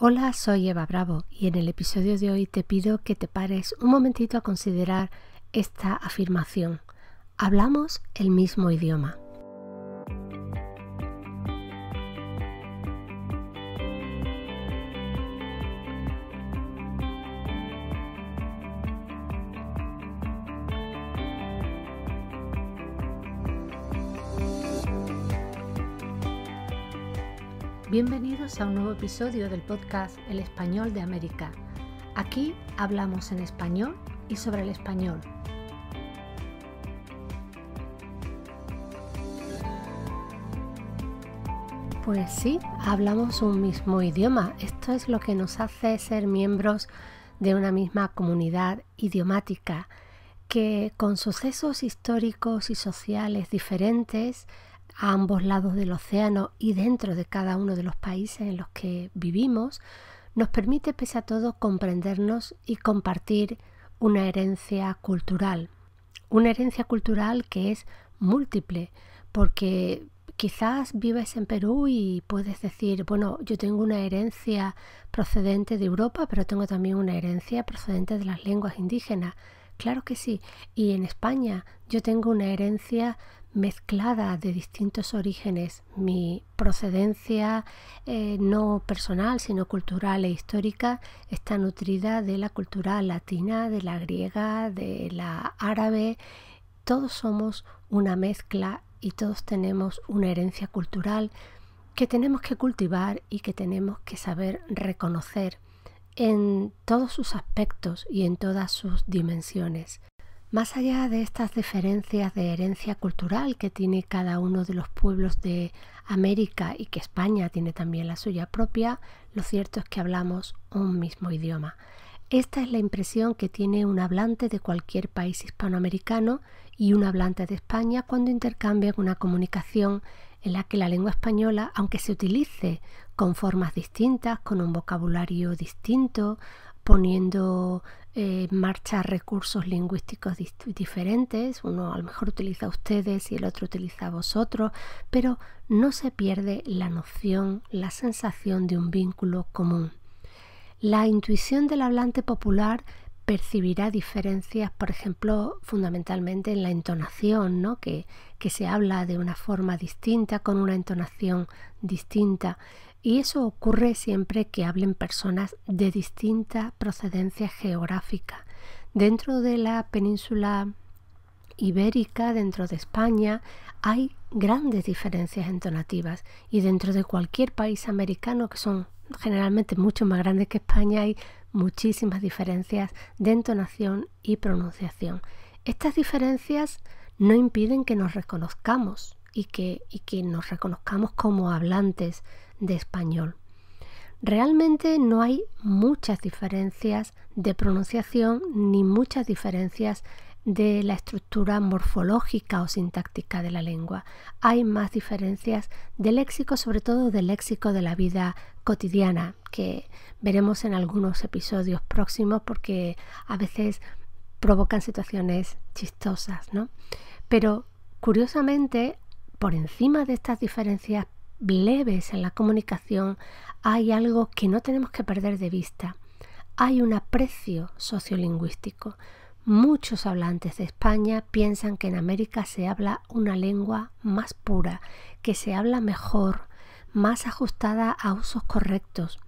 Hola, soy Eva Bravo y en el episodio de hoy te pido que te pares un momentito a considerar esta afirmación. Hablamos el mismo idioma. Bienvenidos a un nuevo episodio del podcast El Español de América. Aquí hablamos en español y sobre el español. Pues sí, hablamos un mismo idioma. Esto es lo que nos hace ser miembros de una misma comunidad idiomática que con sucesos históricos y sociales diferentes a ambos lados del océano y dentro de cada uno de los países en los que vivimos, nos permite, pese a todo, comprendernos y compartir una herencia cultural. Una herencia cultural que es múltiple, porque quizás vives en Perú y puedes decir, bueno, yo tengo una herencia procedente de Europa, pero tengo también una herencia procedente de las lenguas indígenas. Claro que sí. Y en España yo tengo una herencia mezclada de distintos orígenes, mi procedencia eh, no personal, sino cultural e histórica, está nutrida de la cultura latina, de la griega, de la árabe. Todos somos una mezcla y todos tenemos una herencia cultural que tenemos que cultivar y que tenemos que saber reconocer en todos sus aspectos y en todas sus dimensiones. Más allá de estas diferencias de herencia cultural que tiene cada uno de los pueblos de América y que España tiene también la suya propia, lo cierto es que hablamos un mismo idioma. Esta es la impresión que tiene un hablante de cualquier país hispanoamericano y un hablante de España cuando intercambian una comunicación en la que la lengua española, aunque se utilice con formas distintas, con un vocabulario distinto, poniendo eh, marcha recursos lingüísticos diferentes, uno a lo mejor utiliza ustedes y el otro utiliza vosotros, pero no se pierde la noción, la sensación de un vínculo común. La intuición del hablante popular percibirá diferencias, por ejemplo, fundamentalmente en la entonación, ¿no? que, que se habla de una forma distinta, con una entonación distinta. Y eso ocurre siempre que hablen personas de distinta procedencia geográfica. Dentro de la península ibérica, dentro de España, hay grandes diferencias entonativas y dentro de cualquier país americano, que son generalmente mucho más grandes que España, hay muchísimas diferencias de entonación y pronunciación. Estas diferencias no impiden que nos reconozcamos y que, y que nos reconozcamos como hablantes de español. Realmente no hay muchas diferencias de pronunciación ni muchas diferencias de la estructura morfológica o sintáctica de la lengua. Hay más diferencias de léxico, sobre todo del léxico de la vida cotidiana, que veremos en algunos episodios próximos porque a veces provocan situaciones chistosas, ¿no? Pero curiosamente, por encima de estas diferencias leves en la comunicación, hay algo que no tenemos que perder de vista. Hay un aprecio sociolingüístico. Muchos hablantes de España piensan que en América se habla una lengua más pura, que se habla mejor, más ajustada a usos correctos,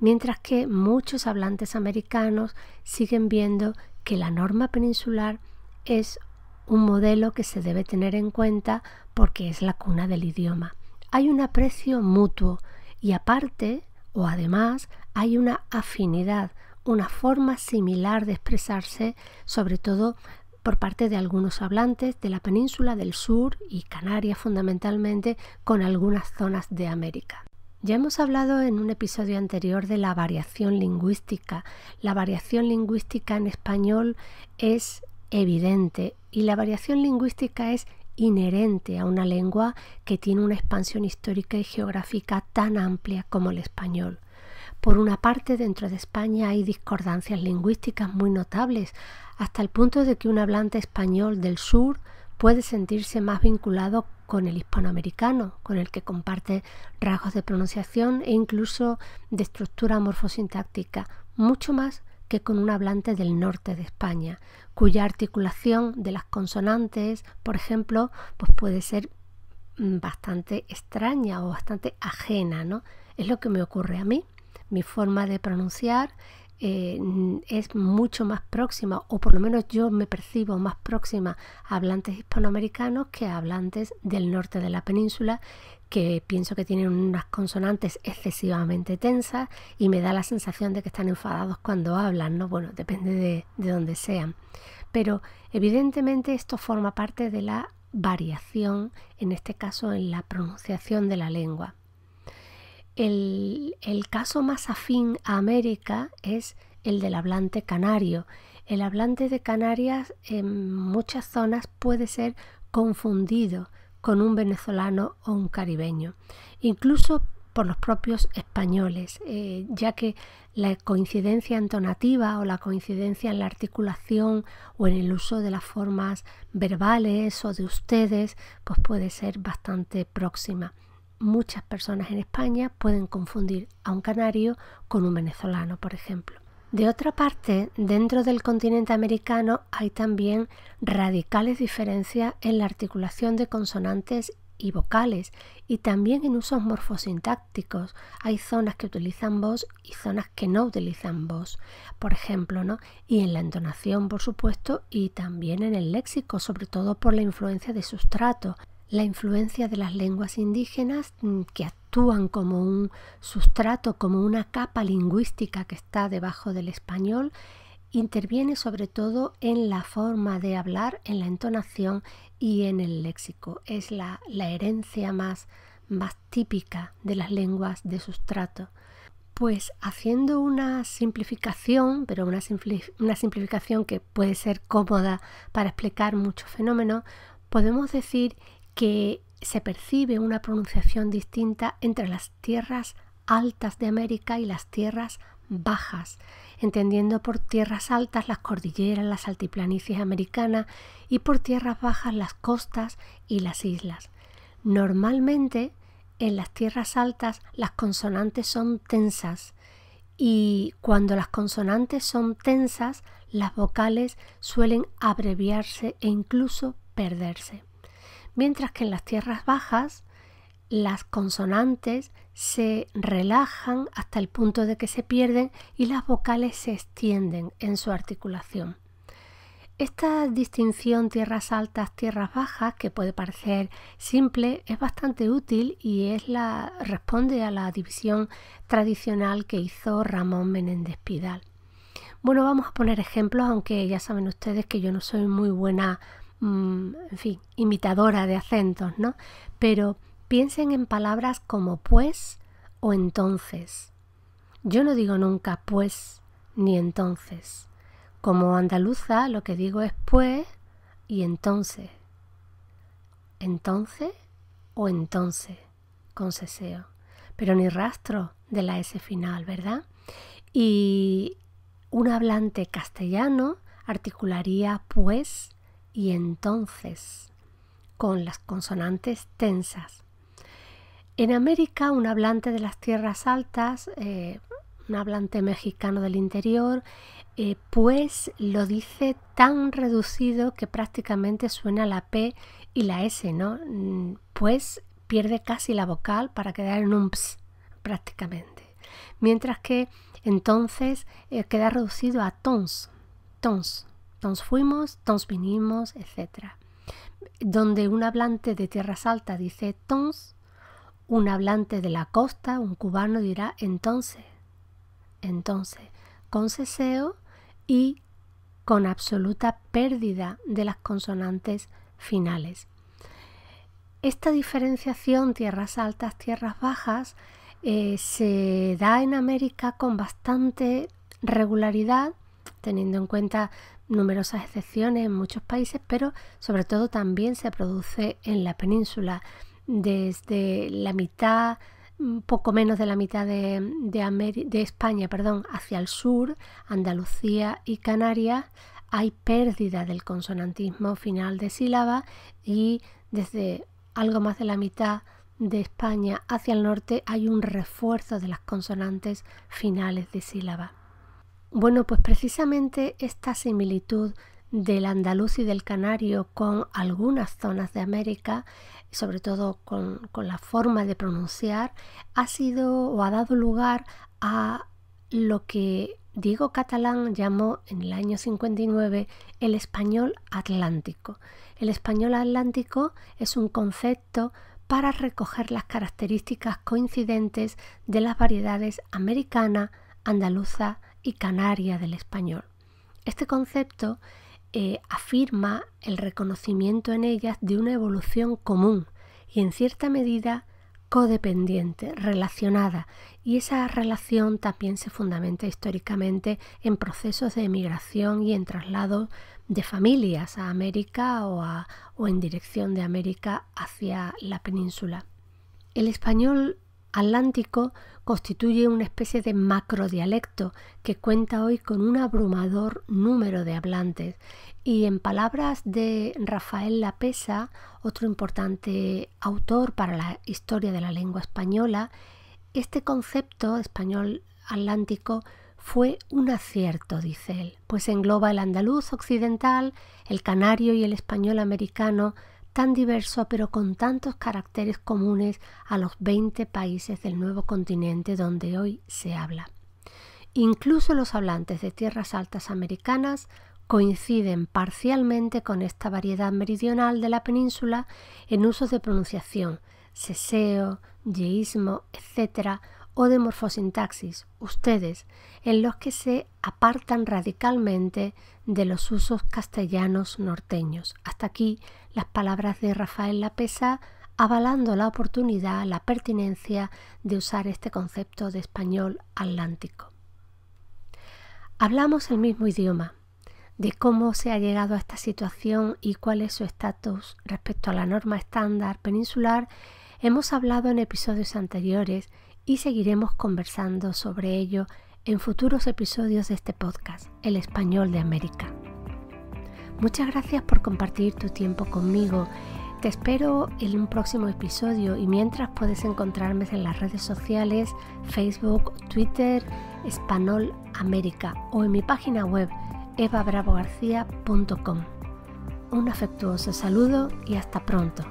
mientras que muchos hablantes americanos siguen viendo que la norma peninsular es un modelo que se debe tener en cuenta porque es la cuna del idioma hay un aprecio mutuo y aparte o además hay una afinidad, una forma similar de expresarse, sobre todo por parte de algunos hablantes de la península del sur y Canarias fundamentalmente con algunas zonas de América. Ya hemos hablado en un episodio anterior de la variación lingüística. La variación lingüística en español es evidente y la variación lingüística es inherente a una lengua que tiene una expansión histórica y geográfica tan amplia como el español. Por una parte, dentro de España hay discordancias lingüísticas muy notables, hasta el punto de que un hablante español del sur puede sentirse más vinculado con el hispanoamericano, con el que comparte rasgos de pronunciación e incluso de estructura morfosintáctica, mucho más que con un hablante del norte de España, cuya articulación de las consonantes, por ejemplo, pues puede ser mm, bastante extraña o bastante ajena, ¿no? Es lo que me ocurre a mí. Mi forma de pronunciar eh, mm, es mucho más próxima, o por lo menos yo me percibo más próxima a hablantes hispanoamericanos que a hablantes del norte de la península, que pienso que tienen unas consonantes excesivamente tensas y me da la sensación de que están enfadados cuando hablan, ¿no? Bueno, depende de, de dónde sean. Pero evidentemente esto forma parte de la variación, en este caso en la pronunciación de la lengua. El, el caso más afín a América es el del hablante canario. El hablante de Canarias en muchas zonas puede ser confundido con un venezolano o un caribeño, incluso por los propios españoles, eh, ya que la coincidencia entonativa o la coincidencia en la articulación o en el uso de las formas verbales o de ustedes, pues puede ser bastante próxima. Muchas personas en España pueden confundir a un canario con un venezolano, por ejemplo. De otra parte, dentro del continente americano hay también radicales diferencias en la articulación de consonantes y vocales y también en usos morfosintácticos. Hay zonas que utilizan voz y zonas que no utilizan voz, por ejemplo, ¿no? Y en la entonación, por supuesto, y también en el léxico, sobre todo por la influencia de sustrato. La influencia de las lenguas indígenas mm, que como un sustrato, como una capa lingüística que está debajo del español, interviene sobre todo en la forma de hablar, en la entonación y en el léxico. Es la, herencia más, más típica de las lenguas de sustrato. Pues haciendo una simplificación, pero una, una, simplificación que puede ser cómoda para explicar muchos fenómenos, podemos decir que se percibe una pronunciación distinta entre las tierras altas de América y las tierras bajas, entendiendo por tierras altas las cordilleras, las altiplanicies americanas y por tierras bajas las costas y las islas. Normalmente en las tierras altas las consonantes son tensas y cuando las consonantes son tensas las vocales suelen abreviarse e incluso perderse mientras que en las tierras bajas las consonantes se relajan hasta el punto de que se pierden y las vocales se extienden en su articulación. Esta distinción tierras altas, tierras bajas, que puede parecer simple, es bastante útil y es la, responde a la división tradicional que hizo Ramón Menéndez Pidal. Bueno, vamos a poner ejemplos, aunque ya saben ustedes que yo no soy muy buena Mm, en fin, imitadora de acentos, ¿no? Pero piensen en palabras como pues o entonces. Yo no digo nunca pues ni entonces. Como andaluza lo que digo es pues y entonces. Entonces o entonces, con seseo. Pero ni rastro de la S final, ¿verdad? Y un hablante castellano articularía pues y entonces con las consonantes tensas. En América, un hablante de las tierras altas, eh, un hablante mexicano del interior, eh, pues lo dice tan reducido que prácticamente suena la P y la S, ¿no? Mm, pues pierde casi la vocal para quedar en un ps prácticamente. Mientras que entonces eh, queda reducido a tons, tons, Tons fuimos, tons vinimos, etc. Donde un hablante de tierras altas dice tons, un hablante de la costa, un cubano dirá entonces. Entonces, con ceseo y con absoluta pérdida de las consonantes finales. Esta diferenciación tierras altas, tierras bajas eh, se da en América con bastante regularidad, teniendo en cuenta numerosas excepciones en muchos países, pero sobre todo también se produce en la península. Desde la mitad, mm, poco menos de la mitad de, de, España, perdón, hacia el sur, Andalucía y Canarias, hay pérdida del consonantismo final de sílaba y desde algo más de la mitad de España hacia el norte hay un refuerzo de las consonantes finales de sílaba. Bueno, pues precisamente esta similitud del andaluz y del canario con algunas zonas de América, sobre todo con, la forma de pronunciar, ha sido o ha dado lugar a lo que Diego Catalán llamó en el año 59 el español atlántico. El español atlántico es un concepto para recoger las características coincidentes de las variedades americanas andaluza y canaria del español. Este concepto eh, afirma el reconocimiento en ellas de una evolución común y en cierta medida codependiente, relacionada, y esa relación también se fundamenta históricamente en procesos de emigración y en traslado de familias a América o, o en dirección de América hacia la península. El español atlántico constituye una especie de macrodialecto que cuenta hoy con un abrumador número de hablantes y en palabras de Rafael Lapesa, otro importante autor para la historia de la lengua española, este concepto español atlántico fue un acierto, dice él, pues engloba el andaluz occidental, el canario y el español americano, tan diverso pero con tantos caracteres comunes a los 20 países del nuevo continente donde hoy se habla. Incluso los hablantes de tierras altas americanas coinciden parcialmente con esta variedad meridional de la península en usos de pronunciación, seseo, yeísmo, etc., o de morfosintaxis, ustedes, en los que se apartan radicalmente de los usos castellanos norteños. Hasta aquí las palabras de Rafael Lapesa avalando la oportunidad, la pertinencia de usar este concepto de español atlántico. Hablamos el mismo idioma, de cómo se ha llegado a esta situación y cuál es su estatus respecto a la norma estándar peninsular, hemos hablado en episodios anteriores y seguiremos conversando sobre ello en futuros episodios de este podcast, El Español de América. Muchas gracias por compartir tu tiempo conmigo. Te espero en un próximo episodio y mientras puedes encontrarme en las redes sociales, Facebook, Twitter, Español América o en mi página web evabravogarcía.com. Un afectuoso saludo y hasta pronto.